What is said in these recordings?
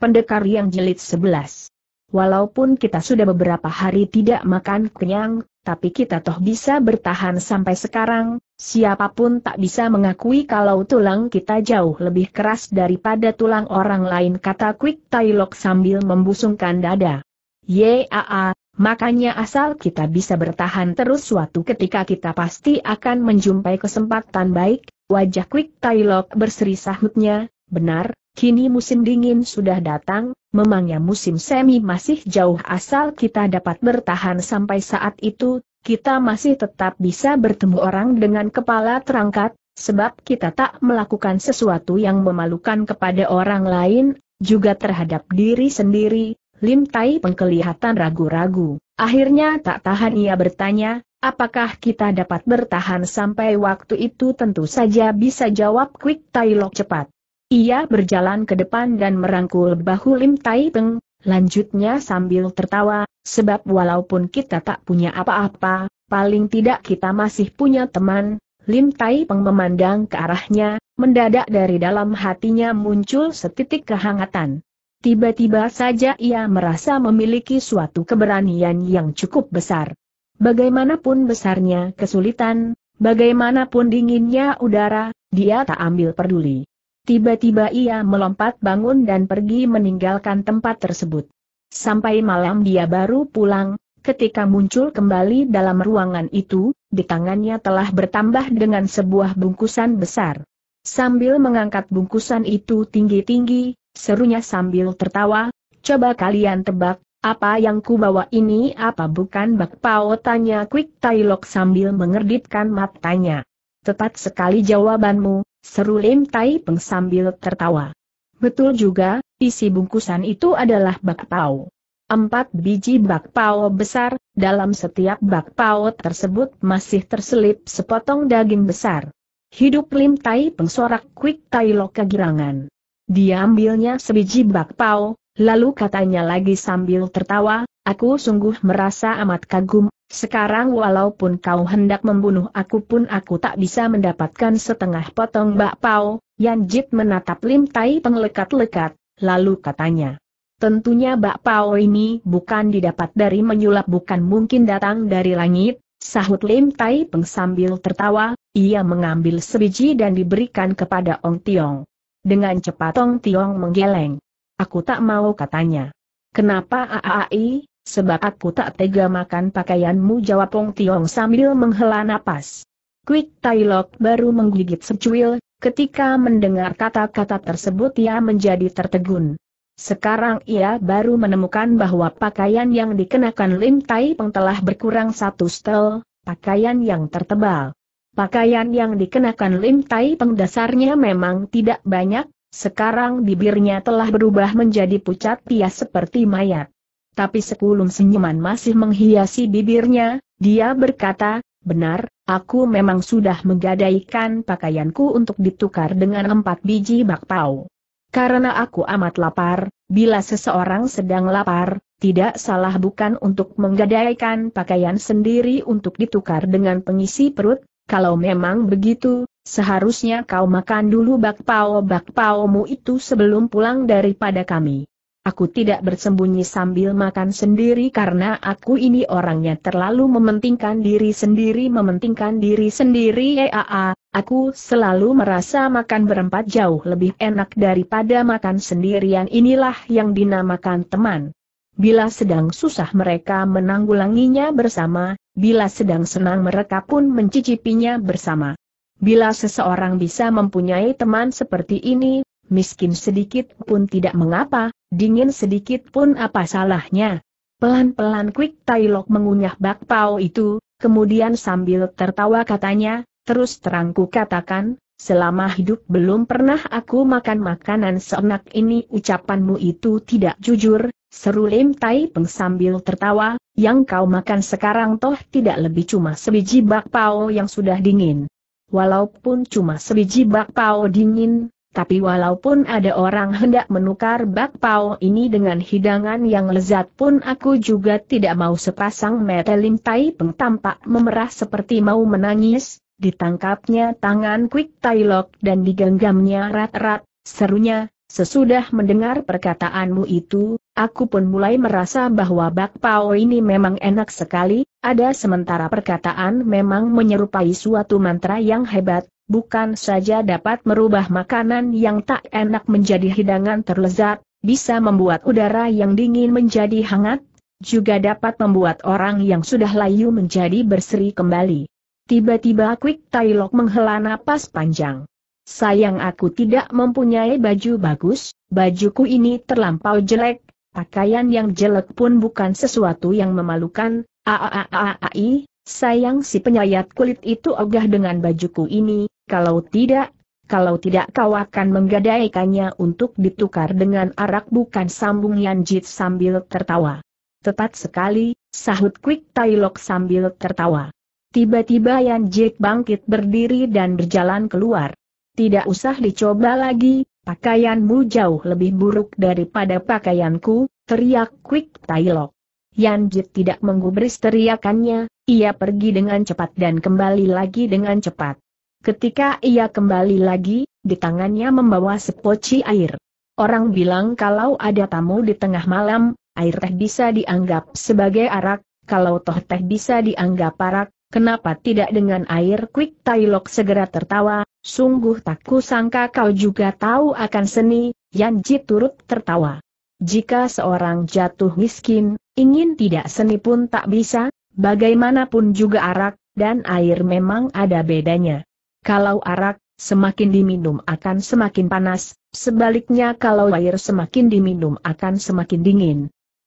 Pendekar yang jelit 11. Walaupun kita sudah beberapa hari tidak makan kenyang, tapi kita toh bisa bertahan sampai sekarang, siapapun tak bisa mengakui kalau tulang kita jauh lebih keras daripada tulang orang lain kata Quick Tailok sambil membusungkan dada. Yaa, makanya asal kita bisa bertahan terus suatu ketika kita pasti akan menjumpai kesempatan baik, wajah Quick Tailok berseri sahutnya, benar, Kini musim dingin sudah datang, memangnya musim semi masih jauh asal kita dapat bertahan sampai saat itu, kita masih tetap bisa bertemu orang dengan kepala terangkat, sebab kita tak melakukan sesuatu yang memalukan kepada orang lain, juga terhadap diri sendiri, Lim Tai pengkelihatan ragu-ragu. Akhirnya tak tahan ia bertanya, Apakah kita dapat bertahan sampai waktu itu tentu saja bisa jawab Quick Tai Lok cepat. Ia berjalan ke depan dan merangkul bahu Lim Tai Peng. lanjutnya sambil tertawa, sebab walaupun kita tak punya apa-apa, paling tidak kita masih punya teman, Lim Tai Peng memandang ke arahnya, mendadak dari dalam hatinya muncul setitik kehangatan. Tiba-tiba saja ia merasa memiliki suatu keberanian yang cukup besar. Bagaimanapun besarnya kesulitan, bagaimanapun dinginnya udara, dia tak ambil peduli. Tiba-tiba ia melompat bangun dan pergi meninggalkan tempat tersebut. Sampai malam dia baru pulang, ketika muncul kembali dalam ruangan itu, di tangannya telah bertambah dengan sebuah bungkusan besar. Sambil mengangkat bungkusan itu tinggi-tinggi, serunya sambil tertawa, coba kalian tebak, apa yang ku bawa ini apa bukan bakpao tanya Quick Tailok sambil mengerdipkan matanya. Tepat sekali jawabanmu, Seru Lim Tai Peng sambil tertawa. Betul juga, isi bungkusan itu adalah bakpao. Empat biji bakpao besar, dalam setiap bakpao tersebut masih terselip sepotong daging besar. Hidup Lim Tai Peng sorak quick Tai Lo kegirangan. Dia ambilnya sebiji bakpao, lalu katanya lagi sambil tertawa, Aku sungguh merasa amat kagum sekarang walaupun kau hendak membunuh aku pun aku tak bisa mendapatkan setengah potong bakpao, Yan Jit menatap Lim Tai Peng lekat-lekat, lalu katanya. Tentunya bakpao ini bukan didapat dari menyulap bukan mungkin datang dari langit, sahut Lim Tai Peng sambil tertawa, ia mengambil sebiji dan diberikan kepada Ong Tiong. Dengan cepat Ong Tiong menggeleng. Aku tak mau katanya. Kenapa AAI, sebab aku tak tega makan pakaianmu jawab Pong Tiong sambil menghela napas. Quick Tailok baru menggigit secuil, ketika mendengar kata-kata tersebut ia menjadi tertegun. Sekarang ia baru menemukan bahwa pakaian yang dikenakan Lim Tai Peng telah berkurang satu setel, pakaian yang tertebal. Pakaian yang dikenakan Lim Tai Peng dasarnya memang tidak banyak, sekarang bibirnya telah berubah menjadi pucat pias seperti mayat tapi sekulum senyuman masih menghiasi bibirnya, dia berkata, benar, aku memang sudah menggadaikan pakaianku untuk ditukar dengan empat biji bakpao. Karena aku amat lapar, bila seseorang sedang lapar, tidak salah bukan untuk menggadaikan pakaian sendiri untuk ditukar dengan pengisi perut, kalau memang begitu, seharusnya kau makan dulu bakpao-bakpaomu itu sebelum pulang daripada kami. Aku tidak bersembunyi sambil makan sendiri karena aku ini orangnya terlalu mementingkan diri sendiri mementingkan diri sendiri yaa, ya, ya. aku selalu merasa makan berempat jauh lebih enak daripada makan sendirian inilah yang dinamakan teman. Bila sedang susah mereka menanggulanginya bersama, bila sedang senang mereka pun mencicipinya bersama. Bila seseorang bisa mempunyai teman seperti ini, miskin sedikit pun tidak mengapa, Dingin sedikit pun apa salahnya? Pelan-pelan Quick Tailok mengunyah bakpao itu, kemudian sambil tertawa katanya, terus terangku katakan, selama hidup belum pernah aku makan makanan seenak ini ucapanmu itu tidak jujur, seru Lim Tai Peng sambil tertawa, yang kau makan sekarang toh tidak lebih cuma sebiji bakpao yang sudah dingin. Walaupun cuma sebiji bakpao dingin, tapi walaupun ada orang hendak menukar bakpao ini dengan hidangan yang lezat pun aku juga tidak mau sepasang mata Lim Tai Peng tampak memerah seperti mau menangis, ditangkapnya tangan Quick Tai Lok dan digenggamnya rat-rat, serunya, sesudah mendengar perkataanmu itu, aku pun mulai merasa bahwa bakpao ini memang enak sekali, ada sementara perkataan memang menyerupai suatu mantra yang hebat, bukan saja dapat merubah makanan yang tak enak menjadi hidangan terlezat, bisa membuat udara yang dingin menjadi hangat, juga dapat membuat orang yang sudah layu menjadi berseri kembali. Tiba-tiba Quick Tailok menghela napas panjang. Sayang aku tidak mempunyai baju bagus, bajuku ini terlampau jelek, pakaian yang jelek pun bukan sesuatu yang memalukan, aaaai, sayang si penyayat kulit itu ogah dengan bajuku ini, kalau tidak, kalau tidak kau akan menggadaikannya untuk ditukar dengan arak bukan sambung Yanjit sambil tertawa. Tepat sekali, sahut Quick Tailok sambil tertawa. Tiba-tiba Yanjit bangkit berdiri dan berjalan keluar. Tidak usah dicoba lagi, pakaianmu jauh lebih buruk daripada pakaianku, teriak Quick Tailok. Yanjit tidak menggubris teriakannya, ia pergi dengan cepat dan kembali lagi dengan cepat. Ketika ia kembali lagi, di tangannya membawa sepoci air. Orang bilang kalau ada tamu di tengah malam, air teh bisa dianggap sebagai arak, kalau toh teh bisa dianggap arak, kenapa tidak dengan air quick Tailok segera tertawa, sungguh tak kusangka kau juga tahu akan seni, Yanji turut tertawa. Jika seorang jatuh miskin, ingin tidak seni pun tak bisa, bagaimanapun juga arak, dan air memang ada bedanya. Kalau arak, semakin diminum akan semakin panas, sebaliknya kalau air semakin diminum akan semakin dingin.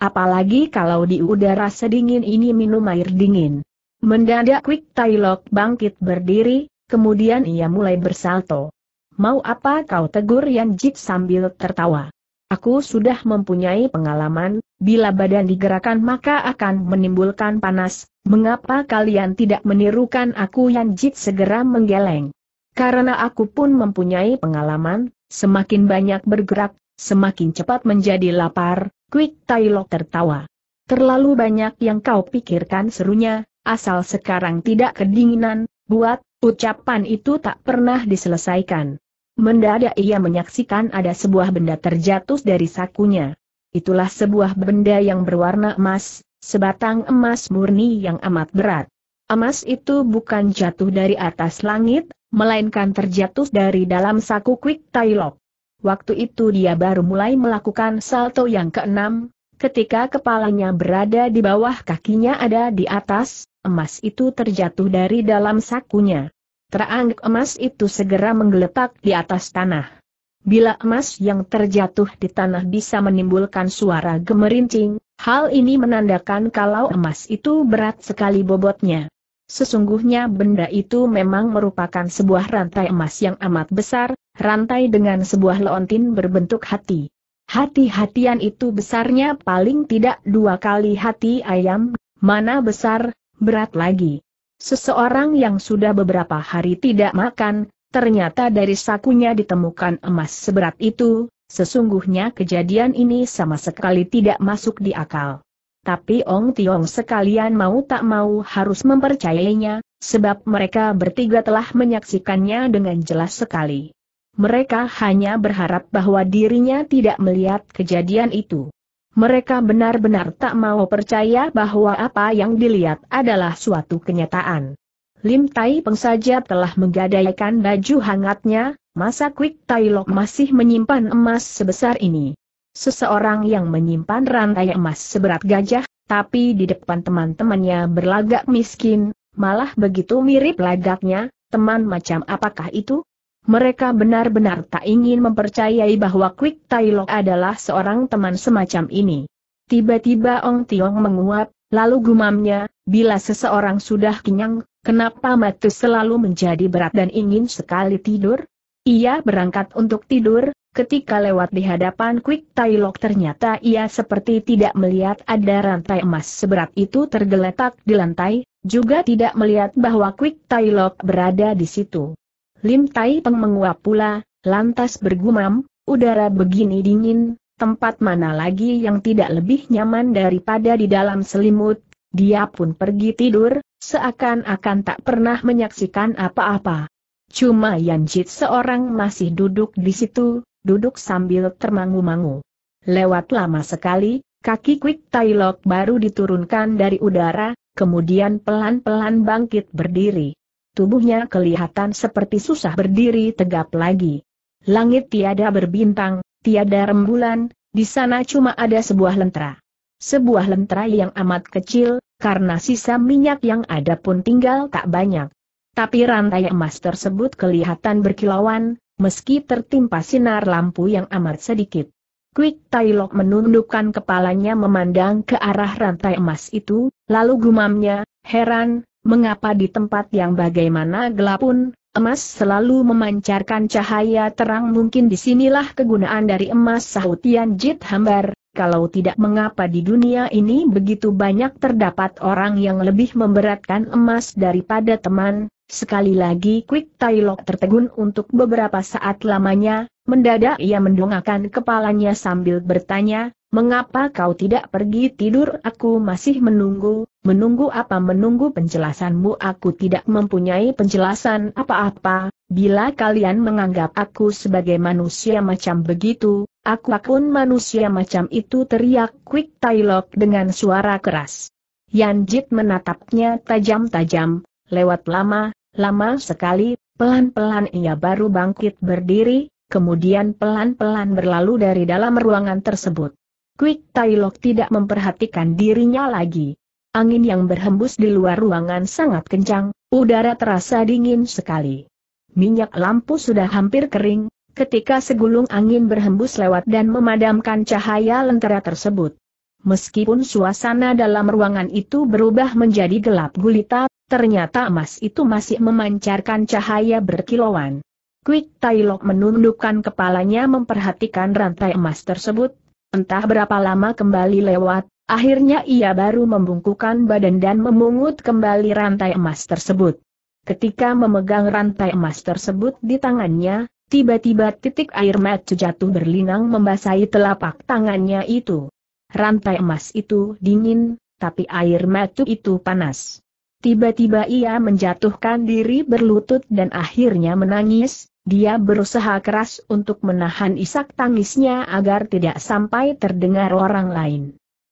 Apalagi kalau di udara sedingin ini minum air dingin. Mendadak Quick Tailok bangkit berdiri, kemudian ia mulai bersalto. Mau apa kau tegur Yan Jit sambil tertawa? Aku sudah mempunyai pengalaman, bila badan digerakkan maka akan menimbulkan panas, mengapa kalian tidak menirukan aku Yan Jit segera menggeleng. Karena aku pun mempunyai pengalaman, semakin banyak bergerak, semakin cepat menjadi lapar, Quick Tailok tertawa. Terlalu banyak yang kau pikirkan serunya, asal sekarang tidak kedinginan, buat, ucapan itu tak pernah diselesaikan. Mendadak ia menyaksikan ada sebuah benda terjatuh dari sakunya. Itulah sebuah benda yang berwarna emas, sebatang emas murni yang amat berat. Emas itu bukan jatuh dari atas langit, melainkan terjatuh dari dalam saku Quick Tailok. Waktu itu dia baru mulai melakukan salto yang keenam, ketika kepalanya berada di bawah kakinya ada di atas, emas itu terjatuh dari dalam sakunya. Terang emas itu segera menggeletak di atas tanah. Bila emas yang terjatuh di tanah bisa menimbulkan suara gemerincing, hal ini menandakan kalau emas itu berat sekali bobotnya. Sesungguhnya benda itu memang merupakan sebuah rantai emas yang amat besar, rantai dengan sebuah leontin berbentuk hati. Hati-hatian itu besarnya paling tidak dua kali hati ayam, mana besar, berat lagi. Seseorang yang sudah beberapa hari tidak makan, ternyata dari sakunya ditemukan emas seberat itu, sesungguhnya kejadian ini sama sekali tidak masuk di akal. Tapi Ong Tiong sekalian mau tak mau harus mempercayainya, sebab mereka bertiga telah menyaksikannya dengan jelas sekali. Mereka hanya berharap bahwa dirinya tidak melihat kejadian itu. Mereka benar-benar tak mau percaya bahwa apa yang dilihat adalah suatu kenyataan. Lim Tai Peng saja telah menggadaikan baju hangatnya, masa Quick Tai Lok masih menyimpan emas sebesar ini. Seseorang yang menyimpan rantai emas seberat gajah, tapi di depan teman-temannya berlagak miskin, malah begitu mirip lagaknya, teman macam apakah itu? Mereka benar-benar tak ingin mempercayai bahwa Quick Tailok adalah seorang teman semacam ini. Tiba-tiba Ong Tiong menguap, lalu gumamnya, bila seseorang sudah kenyang, kenapa mati selalu menjadi berat dan ingin sekali tidur? Ia berangkat untuk tidur, ketika lewat di hadapan Quick Tailok ternyata ia seperti tidak melihat ada rantai emas seberat itu tergeletak di lantai, juga tidak melihat bahwa Quick Tailok berada di situ. Lim Tai Peng menguap pula, lantas bergumam, udara begini dingin, tempat mana lagi yang tidak lebih nyaman daripada di dalam selimut, dia pun pergi tidur, seakan-akan tak pernah menyaksikan apa-apa. Cuma Yan Jit seorang masih duduk di situ, duduk sambil termangu-mangu. Lewat lama sekali, kaki Quick Tai Lok baru diturunkan dari udara, kemudian pelan-pelan bangkit berdiri tubuhnya kelihatan seperti susah berdiri tegap lagi. Langit tiada berbintang, tiada rembulan, di sana cuma ada sebuah lentera. Sebuah lentera yang amat kecil, karena sisa minyak yang ada pun tinggal tak banyak. Tapi rantai emas tersebut kelihatan berkilauan, meski tertimpa sinar lampu yang amat sedikit. Quick Tailok menundukkan kepalanya memandang ke arah rantai emas itu, lalu gumamnya, heran, Mengapa di tempat yang bagaimana gelap pun, emas selalu memancarkan cahaya terang mungkin disinilah kegunaan dari emas sahutian Jit Hambar, kalau tidak mengapa di dunia ini begitu banyak terdapat orang yang lebih memberatkan emas daripada teman, Sekali lagi Quick Tailok tertegun untuk beberapa saat lamanya, mendadak ia mendongakkan kepalanya sambil bertanya, Mengapa kau tidak pergi tidur? Aku masih menunggu, menunggu apa menunggu penjelasanmu? Aku tidak mempunyai penjelasan apa-apa. Bila kalian menganggap aku sebagai manusia macam begitu, aku pun manusia macam itu teriak Quick Tailok dengan suara keras. Yanjit menatapnya tajam-tajam, lewat lama, Lama sekali, pelan-pelan ia baru bangkit berdiri, kemudian pelan-pelan berlalu dari dalam ruangan tersebut. Quick Tailok tidak memperhatikan dirinya lagi. Angin yang berhembus di luar ruangan sangat kencang, udara terasa dingin sekali. Minyak lampu sudah hampir kering, ketika segulung angin berhembus lewat dan memadamkan cahaya lentera tersebut. Meskipun suasana dalam ruangan itu berubah menjadi gelap gulita, ternyata emas itu masih memancarkan cahaya berkilauan. Quick Tailok menundukkan kepalanya memperhatikan rantai emas tersebut, entah berapa lama kembali lewat, akhirnya ia baru membungkukkan badan dan memungut kembali rantai emas tersebut. Ketika memegang rantai emas tersebut di tangannya, tiba-tiba titik air mata jatuh berlinang membasahi telapak tangannya itu. Rantai emas itu dingin, tapi air mata itu panas. Tiba-tiba ia menjatuhkan diri berlutut dan akhirnya menangis, dia berusaha keras untuk menahan isak tangisnya agar tidak sampai terdengar orang lain.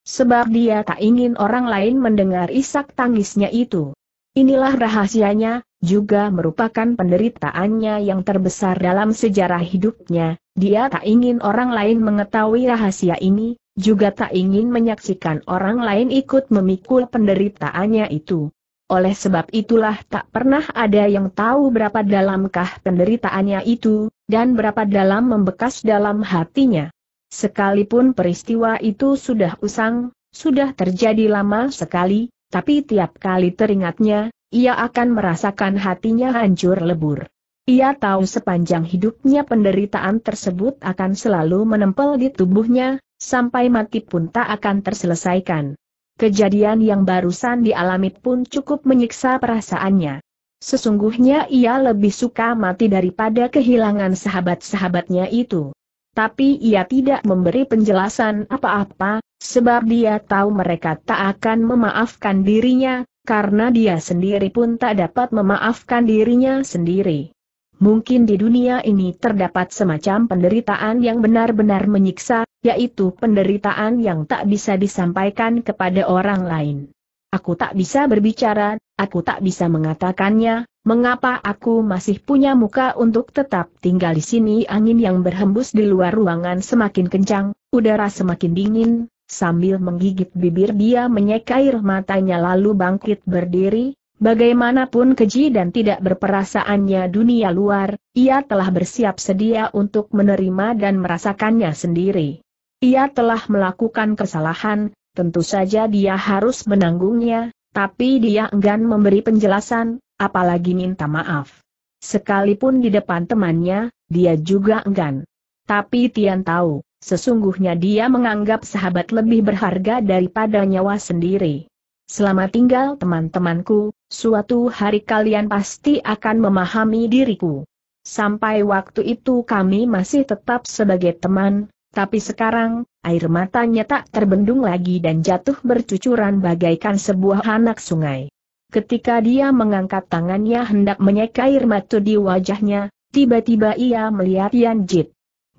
Sebab dia tak ingin orang lain mendengar isak tangisnya itu. Inilah rahasianya, juga merupakan penderitaannya yang terbesar dalam sejarah hidupnya, dia tak ingin orang lain mengetahui rahasia ini, juga tak ingin menyaksikan orang lain ikut memikul penderitaannya itu. Oleh sebab itulah tak pernah ada yang tahu berapa dalamkah penderitaannya itu, dan berapa dalam membekas dalam hatinya. Sekalipun peristiwa itu sudah usang, sudah terjadi lama sekali, tapi tiap kali teringatnya, ia akan merasakan hatinya hancur lebur. Ia tahu sepanjang hidupnya penderitaan tersebut akan selalu menempel di tubuhnya, sampai mati pun tak akan terselesaikan. Kejadian yang barusan dialami pun cukup menyiksa perasaannya. Sesungguhnya ia lebih suka mati daripada kehilangan sahabat-sahabatnya itu. Tapi ia tidak memberi penjelasan apa-apa, sebab dia tahu mereka tak akan memaafkan dirinya, karena dia sendiri pun tak dapat memaafkan dirinya sendiri. Mungkin di dunia ini terdapat semacam penderitaan yang benar-benar menyiksa, yaitu penderitaan yang tak bisa disampaikan kepada orang lain. Aku tak bisa berbicara, aku tak bisa mengatakannya, mengapa aku masih punya muka untuk tetap tinggal di sini angin yang berhembus di luar ruangan semakin kencang, udara semakin dingin, Sambil menggigit bibir dia menyekair matanya lalu bangkit berdiri, Bagaimanapun keji dan tidak berperasaannya dunia luar, ia telah bersiap sedia untuk menerima dan merasakannya sendiri. Ia telah melakukan kesalahan, tentu saja dia harus menanggungnya, tapi dia enggan memberi penjelasan, apalagi minta maaf. Sekalipun di depan temannya, dia juga enggan. Tapi Tian tahu, Sesungguhnya dia menganggap sahabat lebih berharga daripada nyawa sendiri. Selama tinggal teman-temanku, suatu hari kalian pasti akan memahami diriku. Sampai waktu itu kami masih tetap sebagai teman, tapi sekarang, air matanya tak terbendung lagi dan jatuh bercucuran bagaikan sebuah anak sungai. Ketika dia mengangkat tangannya hendak menyeka air mata di wajahnya, tiba-tiba ia melihat Yan Jit.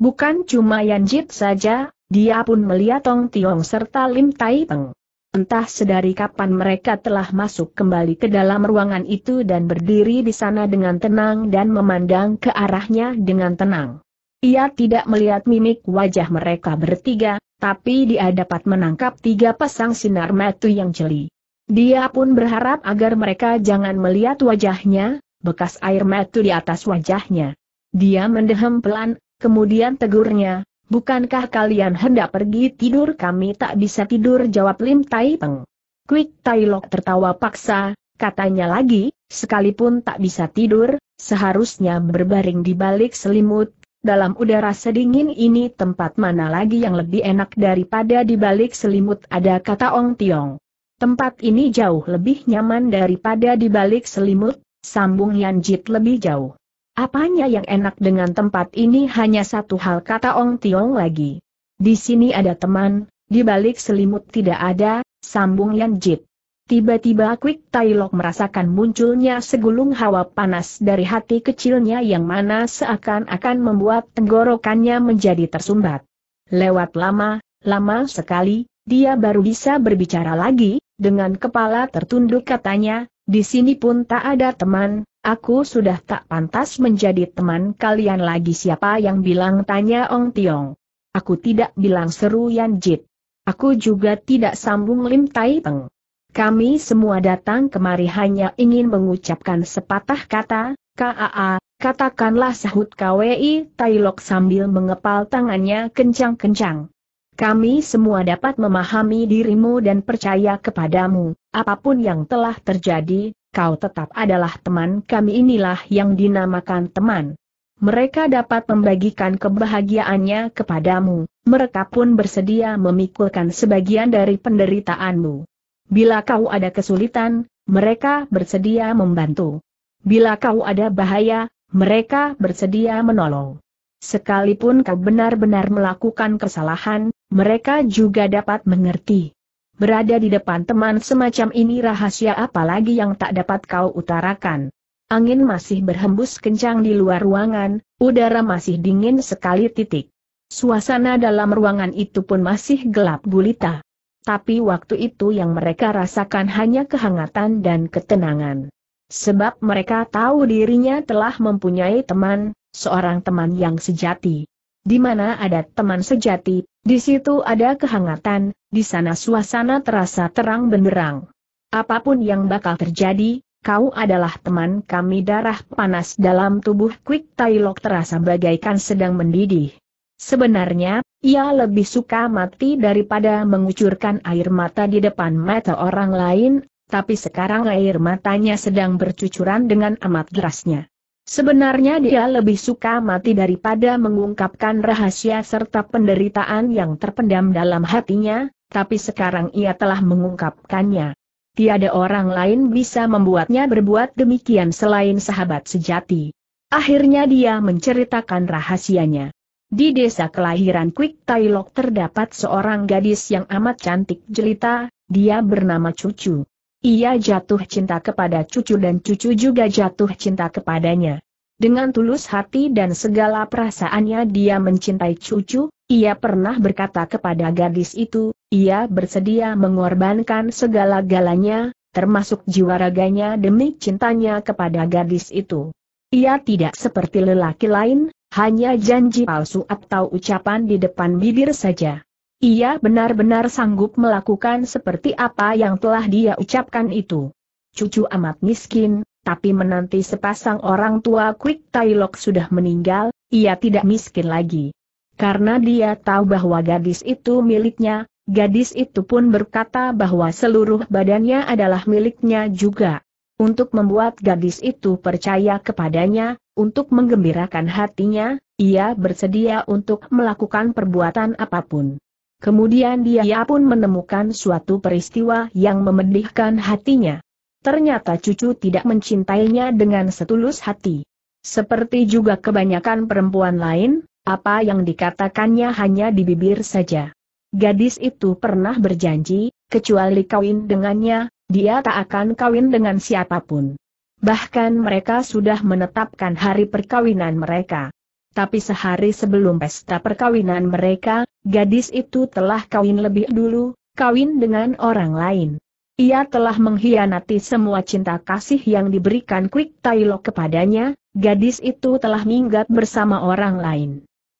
Bukan cuma Yan Jit saja, dia pun melihat Tong Tiong serta Lim Tai Peng. Entah sedari kapan mereka telah masuk kembali ke dalam ruangan itu dan berdiri di sana dengan tenang dan memandang ke arahnya dengan tenang. Ia tidak melihat mimik wajah mereka bertiga, tapi dia dapat menangkap tiga pasang sinar mata yang jeli. Dia pun berharap agar mereka jangan melihat wajahnya, bekas air mata di atas wajahnya. Dia mendehem pelan, Kemudian tegurnya, bukankah kalian hendak pergi tidur kami tak bisa tidur jawab Lim Tai Peng. Quick Tai Lok tertawa paksa, katanya lagi, sekalipun tak bisa tidur, seharusnya berbaring di balik selimut, dalam udara sedingin ini tempat mana lagi yang lebih enak daripada di balik selimut ada kata Ong Tiong. Tempat ini jauh lebih nyaman daripada di balik selimut, sambung Yanjit lebih jauh. Apanya yang enak dengan tempat ini hanya satu hal kata Ong Tiong lagi. Di sini ada teman, di balik selimut tidak ada, sambung Yan Jit. Tiba-tiba Quick Lok merasakan munculnya segulung hawa panas dari hati kecilnya yang mana seakan-akan membuat tenggorokannya menjadi tersumbat. Lewat lama, lama sekali, dia baru bisa berbicara lagi, dengan kepala tertunduk katanya, di sini pun tak ada teman, Aku sudah tak pantas menjadi teman kalian lagi siapa yang bilang tanya Ong Tiong. Aku tidak bilang seru Yan Jit. Aku juga tidak sambung Lim Tai Peng. Kami semua datang kemari hanya ingin mengucapkan sepatah kata, KAA, katakanlah sahut KWI Lok sambil mengepal tangannya kencang-kencang. Kami semua dapat memahami dirimu dan percaya kepadamu, apapun yang telah terjadi, kau tetap adalah teman kami inilah yang dinamakan teman. Mereka dapat membagikan kebahagiaannya kepadamu, mereka pun bersedia memikulkan sebagian dari penderitaanmu. Bila kau ada kesulitan, mereka bersedia membantu. Bila kau ada bahaya, mereka bersedia menolong. Sekalipun kau benar-benar melakukan kesalahan, mereka juga dapat mengerti. Berada di depan teman semacam ini rahasia apa lagi yang tak dapat kau utarakan. Angin masih berhembus kencang di luar ruangan, udara masih dingin sekali titik. Suasana dalam ruangan itu pun masih gelap gulita. Tapi waktu itu yang mereka rasakan hanya kehangatan dan ketenangan. Sebab mereka tahu dirinya telah mempunyai teman, seorang teman yang sejati. Di mana ada teman sejati, di situ ada kehangatan, di sana suasana terasa terang benderang. Apapun yang bakal terjadi, kau adalah teman kami darah panas dalam tubuh Quick Tailok terasa bagaikan sedang mendidih. Sebenarnya, ia lebih suka mati daripada mengucurkan air mata di depan mata orang lain, tapi sekarang air matanya sedang bercucuran dengan amat derasnya. Sebenarnya dia lebih suka mati daripada mengungkapkan rahasia serta penderitaan yang terpendam dalam hatinya, tapi sekarang ia telah mengungkapkannya. Tiada orang lain bisa membuatnya berbuat demikian selain sahabat sejati. Akhirnya dia menceritakan rahasianya. Di desa kelahiran Quick Tailok terdapat seorang gadis yang amat cantik jelita, dia bernama Cucu. Ia jatuh cinta kepada Cucu dan Cucu juga jatuh cinta kepadanya. Dengan tulus hati dan segala perasaannya dia mencintai cucu, ia pernah berkata kepada gadis itu, ia bersedia mengorbankan segala galanya, termasuk jiwa raganya demi cintanya kepada gadis itu. Ia tidak seperti lelaki lain, hanya janji palsu atau ucapan di depan bibir saja. Ia benar-benar sanggup melakukan seperti apa yang telah dia ucapkan itu. Cucu amat miskin, tapi menanti sepasang orang tua Quick Tailok sudah meninggal, ia tidak miskin lagi. Karena dia tahu bahwa gadis itu miliknya, gadis itu pun berkata bahwa seluruh badannya adalah miliknya juga. Untuk membuat gadis itu percaya kepadanya, untuk menggembirakan hatinya, ia bersedia untuk melakukan perbuatan apapun. Kemudian dia pun menemukan suatu peristiwa yang memedihkan hatinya ternyata cucu tidak mencintainya dengan setulus hati. Seperti juga kebanyakan perempuan lain, apa yang dikatakannya hanya di bibir saja. Gadis itu pernah berjanji, kecuali kawin dengannya, dia tak akan kawin dengan siapapun. Bahkan mereka sudah menetapkan hari perkawinan mereka. Tapi sehari sebelum pesta perkawinan mereka, gadis itu telah kawin lebih dulu, kawin dengan orang lain. Ia telah mengkhianati semua cinta kasih yang diberikan Quick Tailo kepadanya, gadis itu telah minggat bersama orang lain.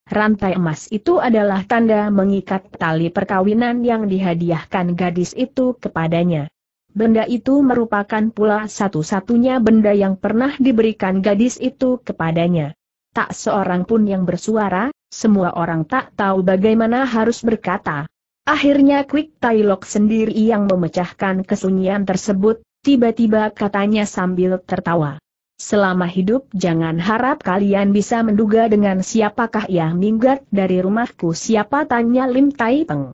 Rantai emas itu adalah tanda mengikat tali perkawinan yang dihadiahkan gadis itu kepadanya. Benda itu merupakan pula satu-satunya benda yang pernah diberikan gadis itu kepadanya. Tak seorang pun yang bersuara, semua orang tak tahu bagaimana harus berkata. Akhirnya Quick Tailok sendiri yang memecahkan kesunyian tersebut, tiba-tiba katanya sambil tertawa. Selama hidup jangan harap kalian bisa menduga dengan siapakah yang minggat dari rumahku siapa tanya Lim Tai Peng.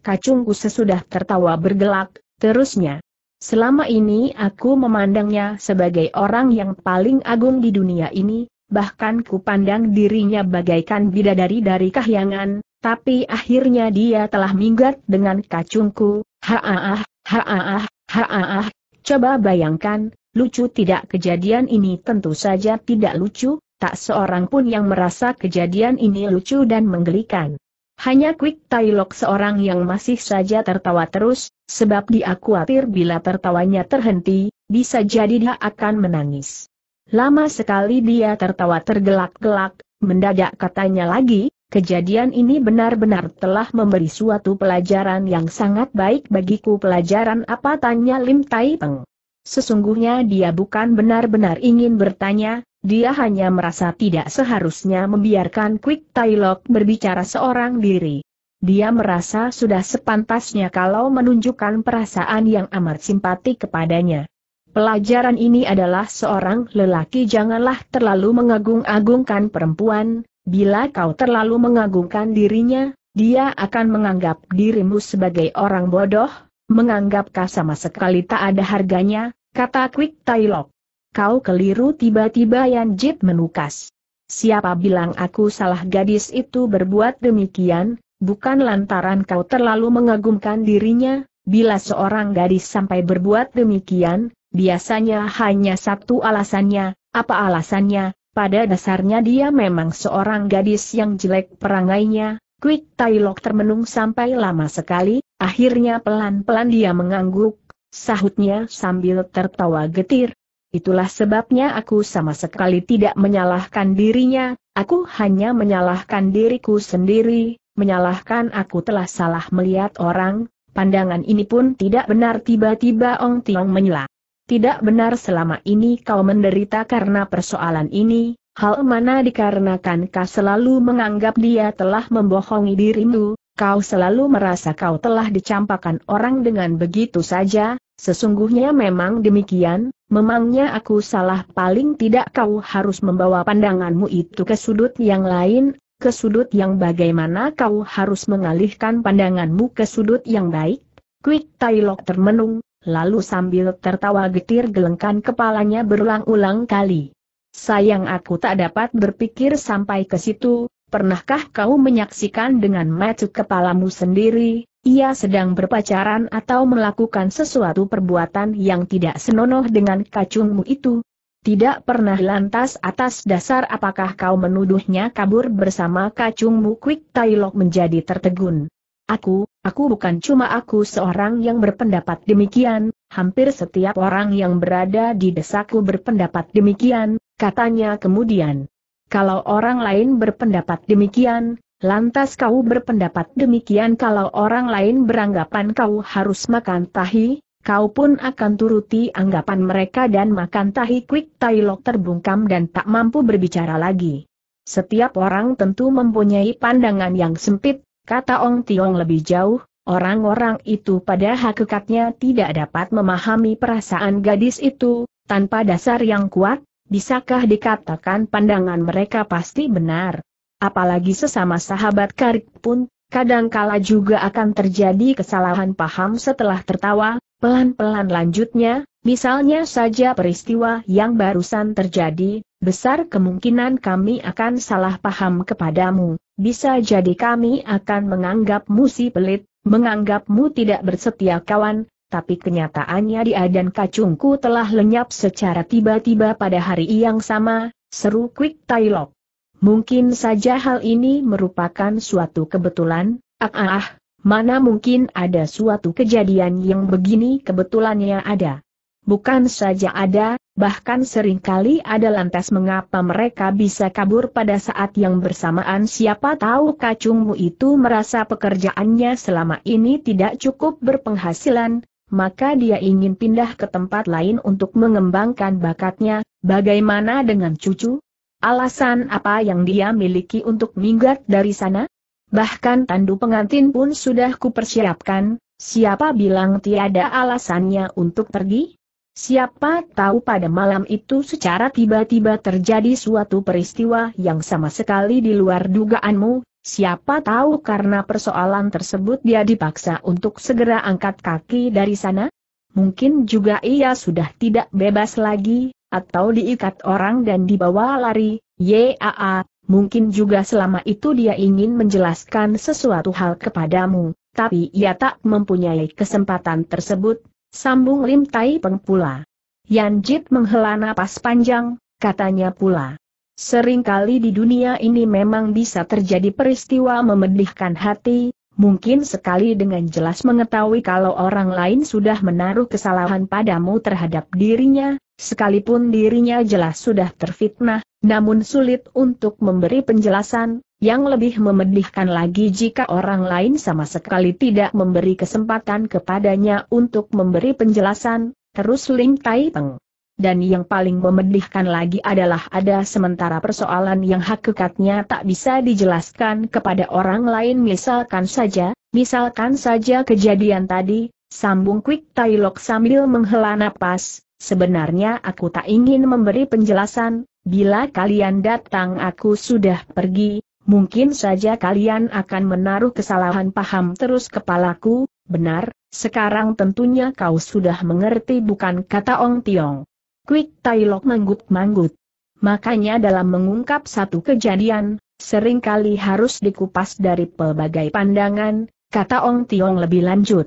Kacungku sesudah tertawa bergelak, terusnya. Selama ini aku memandangnya sebagai orang yang paling agung di dunia ini, bahkan ku pandang dirinya bagaikan bidadari dari kahyangan, tapi akhirnya dia telah minggat dengan kacungku, haah, haah, haah. coba bayangkan, lucu tidak kejadian ini tentu saja tidak lucu, tak seorang pun yang merasa kejadian ini lucu dan menggelikan. Hanya Quick Tailok seorang yang masih saja tertawa terus, sebab dia khawatir bila tertawanya terhenti, bisa jadi dia akan menangis. Lama sekali dia tertawa tergelak-gelak, mendadak katanya lagi, Kejadian ini benar-benar telah memberi suatu pelajaran yang sangat baik bagiku pelajaran apa tanya Lim Tai Peng. Sesungguhnya dia bukan benar-benar ingin bertanya, dia hanya merasa tidak seharusnya membiarkan Quick Tai Lok berbicara seorang diri. Dia merasa sudah sepantasnya kalau menunjukkan perasaan yang amat simpati kepadanya. Pelajaran ini adalah seorang lelaki janganlah terlalu mengagung-agungkan perempuan, Bila kau terlalu mengagungkan dirinya, dia akan menganggap dirimu sebagai orang bodoh, menganggap kau sama sekali tak ada harganya, kata Quick Tailok. Kau keliru tiba-tiba Yan Jit menukas. Siapa bilang aku salah gadis itu berbuat demikian, bukan lantaran kau terlalu mengagumkan dirinya, bila seorang gadis sampai berbuat demikian, biasanya hanya satu alasannya, apa alasannya, pada dasarnya dia memang seorang gadis yang jelek perangainya, Quick Tailok termenung sampai lama sekali, akhirnya pelan-pelan dia mengangguk, sahutnya sambil tertawa getir. Itulah sebabnya aku sama sekali tidak menyalahkan dirinya, aku hanya menyalahkan diriku sendiri, menyalahkan aku telah salah melihat orang, pandangan ini pun tidak benar tiba-tiba Ong Tiong menyela. Tidak benar selama ini kau menderita karena persoalan ini, hal mana dikarenakan kau selalu menganggap dia telah membohongi dirimu, kau selalu merasa kau telah dicampakan orang dengan begitu saja, sesungguhnya memang demikian, memangnya aku salah paling tidak kau harus membawa pandanganmu itu ke sudut yang lain, ke sudut yang bagaimana kau harus mengalihkan pandanganmu ke sudut yang baik. Quick Tailok termenung, lalu sambil tertawa getir gelengkan kepalanya berulang-ulang kali. Sayang aku tak dapat berpikir sampai ke situ, pernahkah kau menyaksikan dengan mata kepalamu sendiri, ia sedang berpacaran atau melakukan sesuatu perbuatan yang tidak senonoh dengan kacungmu itu? Tidak pernah lantas atas dasar apakah kau menuduhnya kabur bersama kacungmu Quick Tailok menjadi tertegun. Aku, aku bukan cuma aku seorang yang berpendapat demikian, hampir setiap orang yang berada di desaku berpendapat demikian, katanya kemudian. Kalau orang lain berpendapat demikian, lantas kau berpendapat demikian kalau orang lain beranggapan kau harus makan tahi, kau pun akan turuti anggapan mereka dan makan tahi quick tailok terbungkam dan tak mampu berbicara lagi. Setiap orang tentu mempunyai pandangan yang sempit, Kata Ong Tiong lebih jauh, orang-orang itu pada hakikatnya tidak dapat memahami perasaan gadis itu, tanpa dasar yang kuat, bisakah dikatakan pandangan mereka pasti benar. Apalagi sesama sahabat karik pun, kadangkala juga akan terjadi kesalahan paham setelah tertawa, pelan-pelan lanjutnya, misalnya saja peristiwa yang barusan terjadi, besar kemungkinan kami akan salah paham kepadamu. Bisa jadi kami akan menganggapmu si pelit, menganggapmu tidak bersetia kawan, tapi kenyataannya dia dan kacungku telah lenyap secara tiba-tiba pada hari yang sama, seru Quick Tailok. Mungkin saja hal ini merupakan suatu kebetulan, ah ah, ah mana mungkin ada suatu kejadian yang begini kebetulannya ada. Bukan saja ada, bahkan seringkali ada lantas mengapa mereka bisa kabur pada saat yang bersamaan siapa tahu kacungmu itu merasa pekerjaannya selama ini tidak cukup berpenghasilan, maka dia ingin pindah ke tempat lain untuk mengembangkan bakatnya, bagaimana dengan cucu? Alasan apa yang dia miliki untuk minggat dari sana? Bahkan tandu pengantin pun sudah kupersiapkan, siapa bilang tiada alasannya untuk pergi? Siapa tahu pada malam itu secara tiba-tiba terjadi suatu peristiwa yang sama sekali di luar dugaanmu, siapa tahu karena persoalan tersebut dia dipaksa untuk segera angkat kaki dari sana? Mungkin juga ia sudah tidak bebas lagi, atau diikat orang dan dibawa lari, yaa, mungkin juga selama itu dia ingin menjelaskan sesuatu hal kepadamu, tapi ia tak mempunyai kesempatan tersebut, Sambung Lim Tai Peng pula. Yan Jit menghela napas panjang, katanya pula. Sering kali di dunia ini memang bisa terjadi peristiwa memedihkan hati, mungkin sekali dengan jelas mengetahui kalau orang lain sudah menaruh kesalahan padamu terhadap dirinya, Sekalipun dirinya jelas sudah terfitnah, namun sulit untuk memberi penjelasan, yang lebih memedihkan lagi jika orang lain sama sekali tidak memberi kesempatan kepadanya untuk memberi penjelasan, terus Lim Tai Peng. Dan yang paling memedihkan lagi adalah ada sementara persoalan yang hakikatnya tak bisa dijelaskan kepada orang lain misalkan saja, misalkan saja kejadian tadi, sambung Quick Tai Lok sambil menghela napas, Sebenarnya aku tak ingin memberi penjelasan, bila kalian datang aku sudah pergi, mungkin saja kalian akan menaruh kesalahan paham terus kepalaku, benar, sekarang tentunya kau sudah mengerti bukan kata Ong Tiong. Quick Tailok manggut-manggut. Makanya dalam mengungkap satu kejadian, seringkali harus dikupas dari pelbagai pandangan, kata Ong Tiong lebih lanjut.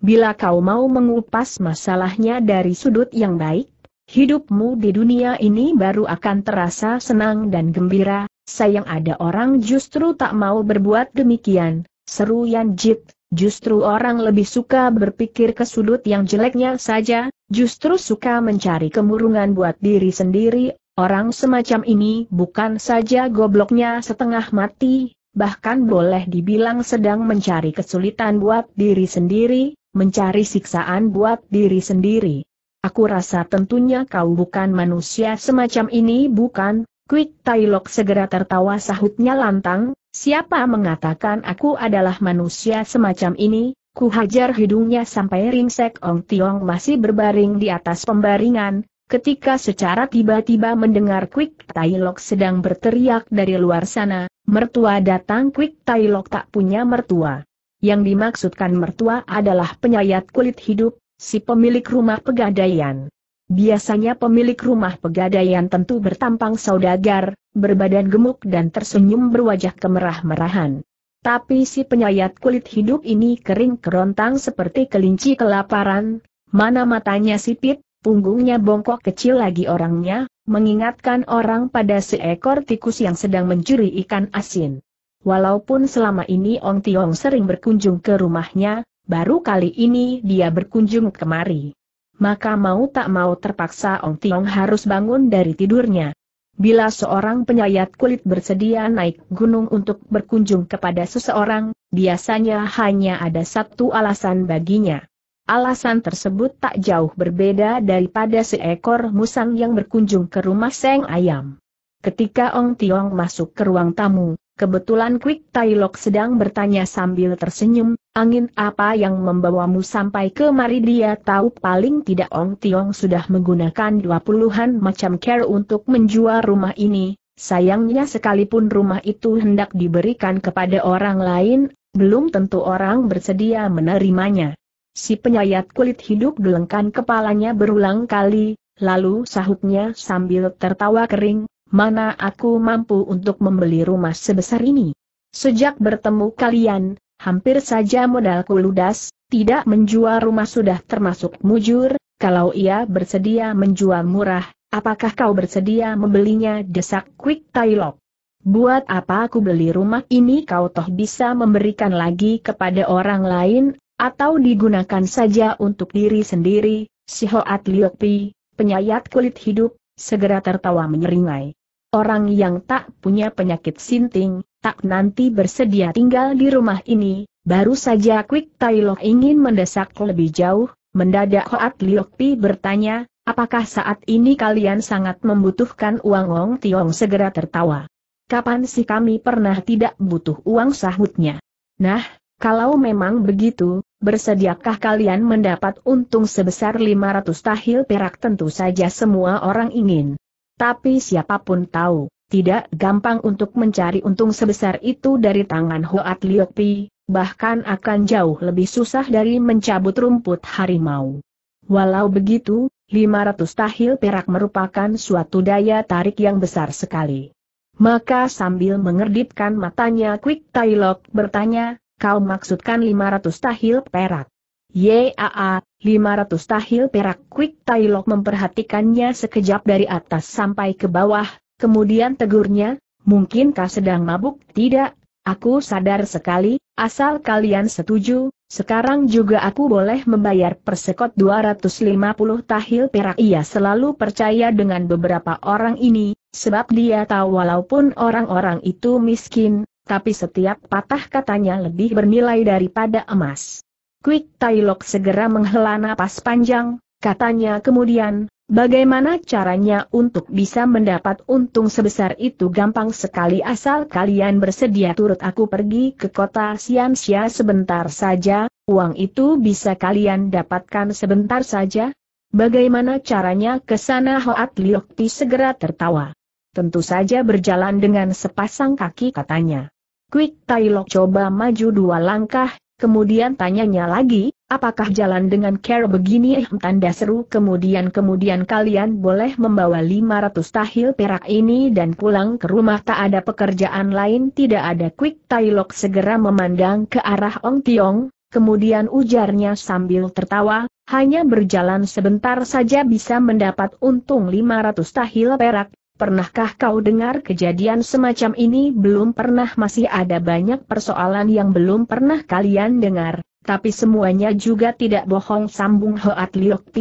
Bila kau mau mengupas masalahnya dari sudut yang baik, hidupmu di dunia ini baru akan terasa senang dan gembira, sayang ada orang justru tak mau berbuat demikian, seru Yan Jit, justru orang lebih suka berpikir ke sudut yang jeleknya saja, justru suka mencari kemurungan buat diri sendiri, orang semacam ini bukan saja gobloknya setengah mati, bahkan boleh dibilang sedang mencari kesulitan buat diri sendiri, mencari siksaan buat diri sendiri. Aku rasa tentunya kau bukan manusia semacam ini bukan, Quick Tailok segera tertawa sahutnya lantang, siapa mengatakan aku adalah manusia semacam ini, ku hajar hidungnya sampai ringsek Ong Tiong masih berbaring di atas pembaringan, ketika secara tiba-tiba mendengar Quick Tailok sedang berteriak dari luar sana, mertua datang Quick Tailok tak punya mertua yang dimaksudkan mertua adalah penyayat kulit hidup, si pemilik rumah pegadaian. Biasanya pemilik rumah pegadaian tentu bertampang saudagar, berbadan gemuk dan tersenyum berwajah kemerah-merahan. Tapi si penyayat kulit hidup ini kering kerontang seperti kelinci kelaparan, mana matanya sipit, punggungnya bongkok kecil lagi orangnya, mengingatkan orang pada seekor tikus yang sedang mencuri ikan asin. Walaupun selama ini Ong Tiong sering berkunjung ke rumahnya, baru kali ini dia berkunjung kemari. Maka mau tak mau terpaksa Ong Tiong harus bangun dari tidurnya. Bila seorang penyayat kulit bersedia naik gunung untuk berkunjung kepada seseorang, biasanya hanya ada satu alasan baginya. Alasan tersebut tak jauh berbeda daripada seekor musang yang berkunjung ke rumah Seng Ayam. Ketika Ong Tiong masuk ke ruang tamu, Kebetulan Quick Tailok sedang bertanya sambil tersenyum, angin apa yang membawamu sampai kemari dia tahu paling tidak Ong Tiong sudah menggunakan dua puluhan macam care untuk menjual rumah ini, sayangnya sekalipun rumah itu hendak diberikan kepada orang lain, belum tentu orang bersedia menerimanya. Si penyayat kulit hidup gelengkan kepalanya berulang kali, lalu sahutnya sambil tertawa kering, mana aku mampu untuk membeli rumah sebesar ini. Sejak bertemu kalian, hampir saja modalku ludas, tidak menjual rumah sudah termasuk mujur, kalau ia bersedia menjual murah, apakah kau bersedia membelinya desak Quick Tailok? Buat apa aku beli rumah ini kau toh bisa memberikan lagi kepada orang lain, atau digunakan saja untuk diri sendiri, si Hoat Liokpi, penyayat kulit hidup, segera tertawa menyeringai. Orang yang tak punya penyakit sinting, tak nanti bersedia tinggal di rumah ini, baru saja Quick Tailok ingin mendesak lebih jauh, mendadak Hoat Liok Pi bertanya, apakah saat ini kalian sangat membutuhkan uang Ong Tiong segera tertawa. Kapan sih kami pernah tidak butuh uang sahutnya? Nah, kalau memang begitu, bersediakah kalian mendapat untung sebesar 500 tahil perak tentu saja semua orang ingin. Tapi siapapun tahu, tidak gampang untuk mencari untung sebesar itu dari tangan Hoat Liopi, bahkan akan jauh lebih susah dari mencabut rumput harimau. Walau begitu, 500 tahil perak merupakan suatu daya tarik yang besar sekali. Maka sambil mengerdipkan matanya Quick Tailok bertanya, kau maksudkan 500 tahil perak? Yaa, 500 tahil perak Quick Tailok memperhatikannya sekejap dari atas sampai ke bawah, kemudian tegurnya, mungkin mungkinkah sedang mabuk? Tidak, aku sadar sekali, asal kalian setuju, sekarang juga aku boleh membayar persekot 250 tahil perak. Ia selalu percaya dengan beberapa orang ini, sebab dia tahu walaupun orang-orang itu miskin, tapi setiap patah katanya lebih bernilai daripada emas. Quick Tailok segera menghela napas panjang, katanya kemudian, bagaimana caranya untuk bisa mendapat untung sebesar itu gampang sekali asal kalian bersedia turut aku pergi ke kota Siansia sebentar saja, uang itu bisa kalian dapatkan sebentar saja? Bagaimana caranya ke sana Hoat Liokti segera tertawa. Tentu saja berjalan dengan sepasang kaki katanya. Quick Tailok coba maju dua langkah, Kemudian tanyanya lagi, apakah jalan dengan care begini eh tanda seru kemudian-kemudian kalian boleh membawa 500 tahil perak ini dan pulang ke rumah tak ada pekerjaan lain tidak ada quick Tailok segera memandang ke arah Ong Tiong, kemudian ujarnya sambil tertawa, hanya berjalan sebentar saja bisa mendapat untung 500 tahil perak, Pernahkah kau dengar kejadian semacam ini belum pernah masih ada banyak persoalan yang belum pernah kalian dengar, tapi semuanya juga tidak bohong sambung Hoat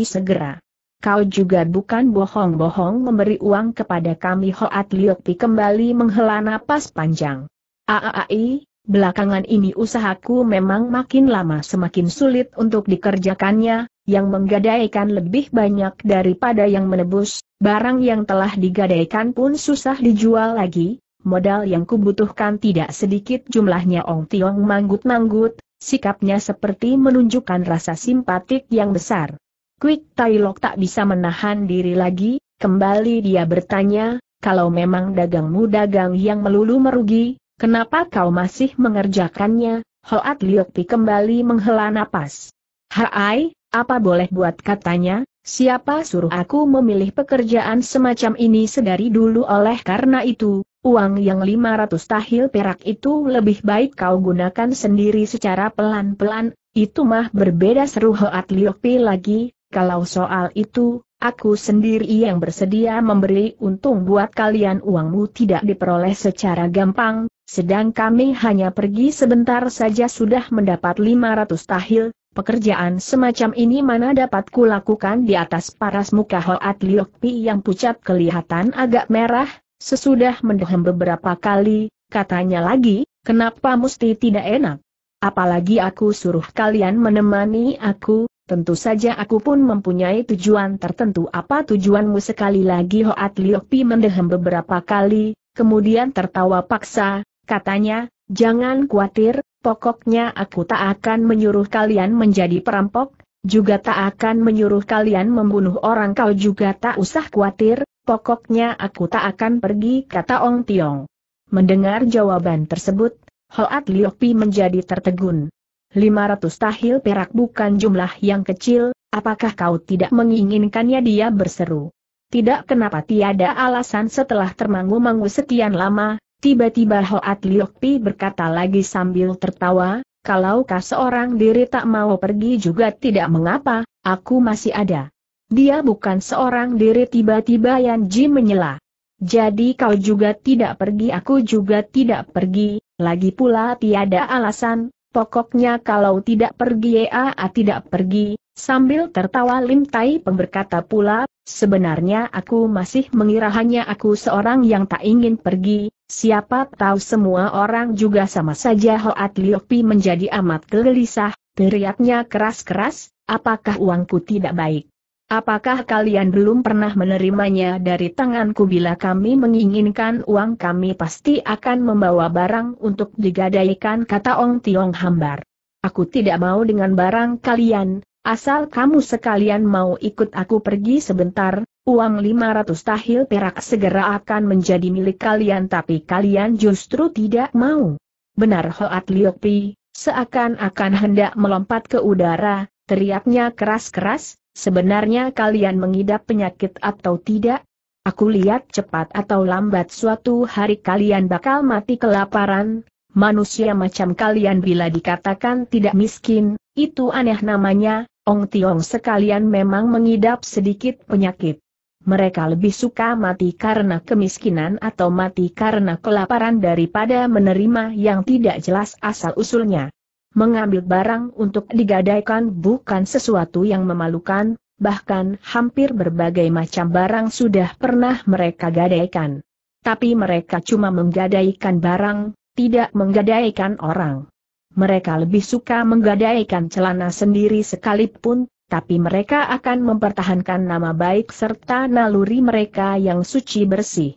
segera. Kau juga bukan bohong-bohong memberi uang kepada kami Hoat kembali menghela napas panjang. Aaai, belakangan ini usahaku memang makin lama semakin sulit untuk dikerjakannya, yang menggadaikan lebih banyak daripada yang menebus, barang yang telah digadaikan pun susah dijual lagi, modal yang kubutuhkan tidak sedikit jumlahnya Ong Tiong manggut-manggut, sikapnya seperti menunjukkan rasa simpatik yang besar. Quick Lok tak bisa menahan diri lagi, kembali dia bertanya, kalau memang dagangmu dagang yang melulu merugi, kenapa kau masih mengerjakannya? Hoat Liokpi kembali menghela napas. Hai, apa boleh buat katanya, siapa suruh aku memilih pekerjaan semacam ini sedari dulu oleh karena itu, uang yang 500 tahil perak itu lebih baik kau gunakan sendiri secara pelan-pelan, itu mah berbeda seru Hoat Liopi lagi, kalau soal itu, aku sendiri yang bersedia memberi untung buat kalian uangmu tidak diperoleh secara gampang, sedang kami hanya pergi sebentar saja sudah mendapat 500 tahil, Pekerjaan semacam ini mana dapat kulakukan di atas paras muka Hoat Pi yang pucat kelihatan agak merah, sesudah mendohem beberapa kali, katanya lagi, kenapa mesti tidak enak? Apalagi aku suruh kalian menemani aku, tentu saja aku pun mempunyai tujuan tertentu. Apa tujuanmu sekali lagi Hoat Pi mendohem beberapa kali, kemudian tertawa paksa, katanya, Jangan khawatir, pokoknya aku tak akan menyuruh kalian menjadi perampok, juga tak akan menyuruh kalian membunuh orang kau juga tak usah khawatir, pokoknya aku tak akan pergi kata Ong Tiong. Mendengar jawaban tersebut, Hoat Pi menjadi tertegun. 500 tahil perak bukan jumlah yang kecil, apakah kau tidak menginginkannya dia berseru. Tidak kenapa tiada alasan setelah termangu-mangu sekian lama, Tiba-tiba Hoat Liokpi berkata lagi sambil tertawa, kalau kau seorang diri tak mau pergi juga tidak mengapa, aku masih ada. Dia bukan seorang diri tiba-tiba Yan Ji menyela. Jadi kau juga tidak pergi aku juga tidak pergi, lagi pula tiada alasan, Pokoknya kalau tidak pergi ya tidak pergi, sambil tertawa Lim Tai pemberkata pula, Sebenarnya aku masih mengira hanya aku seorang yang tak ingin pergi, siapa tahu semua orang juga sama saja Hoat Liopi menjadi amat gelisah, teriaknya keras-keras, apakah uangku tidak baik? Apakah kalian belum pernah menerimanya dari tanganku bila kami menginginkan uang kami pasti akan membawa barang untuk digadaikan kata Ong Tiong Hambar. Aku tidak mau dengan barang kalian, Asal kamu sekalian mau ikut aku pergi sebentar, uang 500 tahil perak segera akan menjadi milik kalian tapi kalian justru tidak mau. Benar Hoat Liokpi, seakan-akan hendak melompat ke udara, teriaknya keras-keras, sebenarnya kalian mengidap penyakit atau tidak? Aku lihat cepat atau lambat suatu hari kalian bakal mati kelaparan, Manusia macam kalian bila dikatakan tidak miskin, itu aneh namanya, Ong Tiong sekalian memang mengidap sedikit penyakit. Mereka lebih suka mati karena kemiskinan atau mati karena kelaparan daripada menerima yang tidak jelas asal-usulnya. Mengambil barang untuk digadaikan bukan sesuatu yang memalukan, bahkan hampir berbagai macam barang sudah pernah mereka gadaikan. Tapi mereka cuma menggadaikan barang, tidak menggadaikan orang. Mereka lebih suka menggadaikan celana sendiri sekalipun, tapi mereka akan mempertahankan nama baik serta naluri mereka yang suci bersih.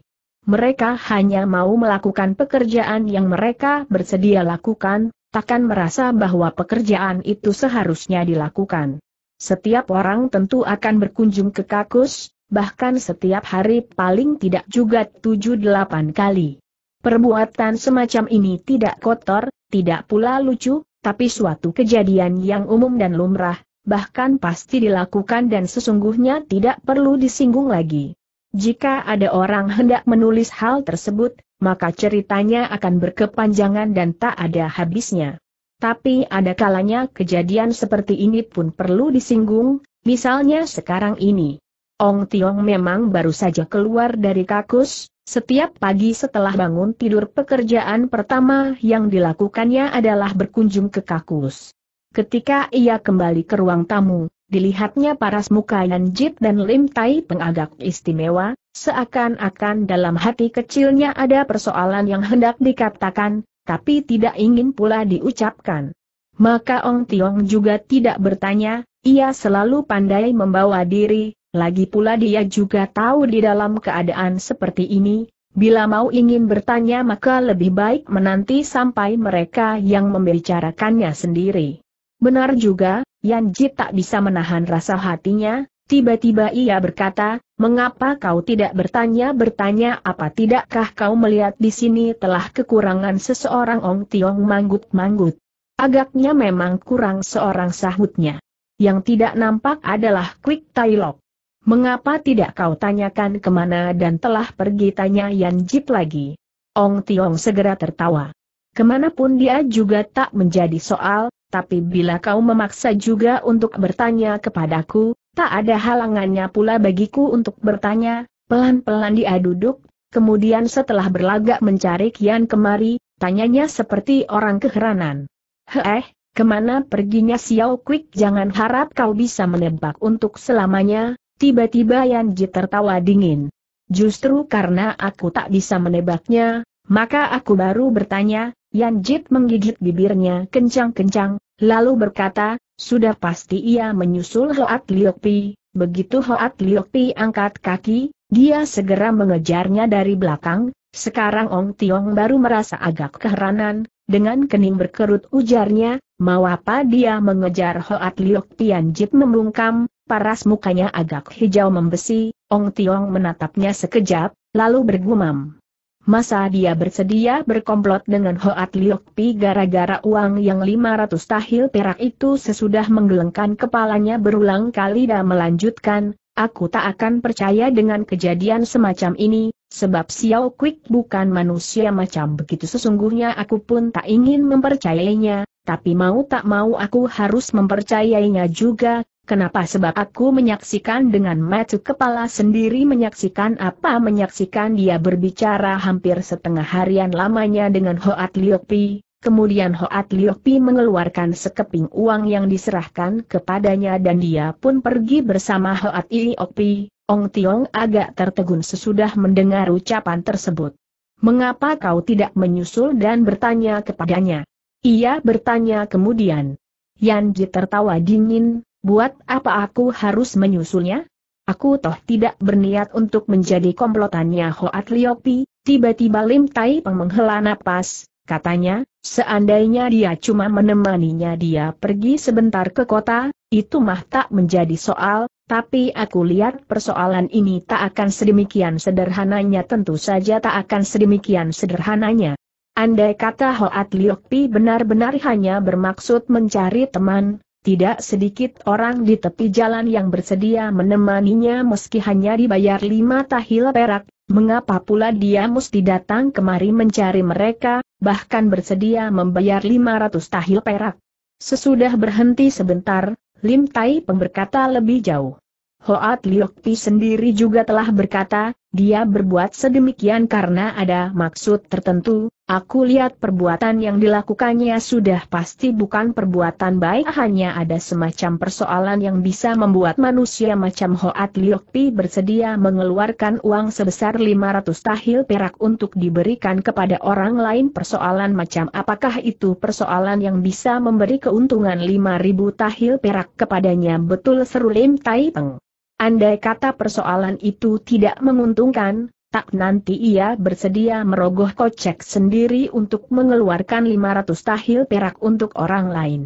Mereka hanya mau melakukan pekerjaan yang mereka bersedia lakukan, takkan merasa bahwa pekerjaan itu seharusnya dilakukan. Setiap orang tentu akan berkunjung ke kakus, bahkan setiap hari paling tidak juga 7-8 kali. Perbuatan semacam ini tidak kotor, tidak pula lucu, tapi suatu kejadian yang umum dan lumrah, bahkan pasti dilakukan dan sesungguhnya tidak perlu disinggung lagi. Jika ada orang hendak menulis hal tersebut, maka ceritanya akan berkepanjangan dan tak ada habisnya. Tapi ada kalanya kejadian seperti ini pun perlu disinggung, misalnya sekarang ini. Ong Tiong memang baru saja keluar dari kakus, setiap pagi setelah bangun tidur pekerjaan pertama yang dilakukannya adalah berkunjung ke kakus. Ketika ia kembali ke ruang tamu, dilihatnya paras muka Yan Jit dan Lim Tai pengagak istimewa, seakan-akan dalam hati kecilnya ada persoalan yang hendak dikatakan, tapi tidak ingin pula diucapkan. Maka Ong Tiong juga tidak bertanya, ia selalu pandai membawa diri, lagi pula dia juga tahu di dalam keadaan seperti ini, bila mau ingin bertanya maka lebih baik menanti sampai mereka yang membicarakannya sendiri. Benar juga, Yan Yanji tak bisa menahan rasa hatinya, tiba-tiba ia berkata, mengapa kau tidak bertanya-bertanya apa tidakkah kau melihat di sini telah kekurangan seseorang Ong Tiong manggut-manggut. Agaknya memang kurang seorang sahutnya. Yang tidak nampak adalah Quick Tailok. Mengapa tidak kau tanyakan kemana dan telah pergi tanya Yan Jip lagi? Ong Tiong segera tertawa. Kemanapun dia juga tak menjadi soal, tapi bila kau memaksa juga untuk bertanya kepadaku, tak ada halangannya pula bagiku untuk bertanya, pelan-pelan dia duduk, kemudian setelah berlagak mencari Kian kemari, tanyanya seperti orang keheranan. Heh, Kemana perginya Xiao Quick jangan harap kau bisa menebak untuk selamanya, Tiba-tiba Yan Yanji tertawa dingin. Justru karena aku tak bisa menebaknya, maka aku baru bertanya, Yan Jit menggigit bibirnya kencang-kencang, lalu berkata, sudah pasti ia menyusul Hoat Liokpi, begitu Hoat Liokpi angkat kaki, dia segera mengejarnya dari belakang, sekarang Ong Tiong baru merasa agak keheranan, dengan kening berkerut ujarnya, mau apa dia mengejar Hoat Liok Jit membungkam, paras mukanya agak hijau membesi, Ong Tiong menatapnya sekejap, lalu bergumam. Masa dia bersedia berkomplot dengan Hoat Liok Pi gara-gara uang yang 500 tahil perak itu sesudah menggelengkan kepalanya berulang kali dan melanjutkan, aku tak akan percaya dengan kejadian semacam ini, sebab Xiao Quick bukan manusia macam begitu sesungguhnya aku pun tak ingin mempercayainya, tapi mau tak mau aku harus mempercayainya juga, Kenapa sebab aku menyaksikan dengan mata kepala sendiri menyaksikan apa menyaksikan dia berbicara hampir setengah harian lamanya dengan Hoat Liopi, kemudian Hoat Liopi mengeluarkan sekeping uang yang diserahkan kepadanya dan dia pun pergi bersama Hoat Liopi, Ong Tiong agak tertegun sesudah mendengar ucapan tersebut. Mengapa kau tidak menyusul dan bertanya kepadanya? Ia bertanya kemudian. Yan Ji tertawa dingin, Buat apa aku harus menyusulnya? Aku toh tidak berniat untuk menjadi komplotannya Hoat Liopi, tiba-tiba Lim Tai Peng menghela napas, katanya, seandainya dia cuma menemaninya dia pergi sebentar ke kota, itu mah tak menjadi soal, tapi aku lihat persoalan ini tak akan sedemikian sederhananya tentu saja tak akan sedemikian sederhananya. Andai kata Hoat Liopi benar-benar hanya bermaksud mencari teman, tidak sedikit orang di tepi jalan yang bersedia menemaninya meski hanya dibayar lima tahil perak, mengapa pula dia mesti datang kemari mencari mereka, bahkan bersedia membayar lima ratus tahil perak. Sesudah berhenti sebentar, Lim Tai berkata lebih jauh. Hoat Liok Pi sendiri juga telah berkata, dia berbuat sedemikian karena ada maksud tertentu, aku lihat perbuatan yang dilakukannya sudah pasti bukan perbuatan baik hanya ada semacam persoalan yang bisa membuat manusia macam Hoat Liokpi bersedia mengeluarkan uang sebesar 500 tahil perak untuk diberikan kepada orang lain persoalan macam apakah itu persoalan yang bisa memberi keuntungan 5000 tahil perak kepadanya betul seru Lim Tai Peng. Andai kata persoalan itu tidak menguntungkan, tak nanti ia bersedia merogoh kocek sendiri untuk mengeluarkan 500 tahil perak untuk orang lain.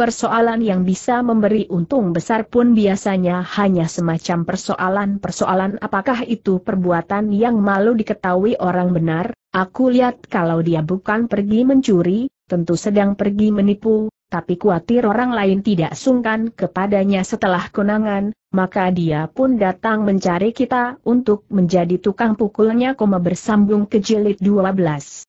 Persoalan yang bisa memberi untung besar pun biasanya hanya semacam persoalan-persoalan apakah itu perbuatan yang malu diketahui orang benar, aku lihat kalau dia bukan pergi mencuri, tentu sedang pergi menipu, tapi kuatir orang lain tidak sungkan kepadanya setelah konangan, maka dia pun datang mencari kita untuk menjadi tukang pukulnya koma bersambung ke jilid 12.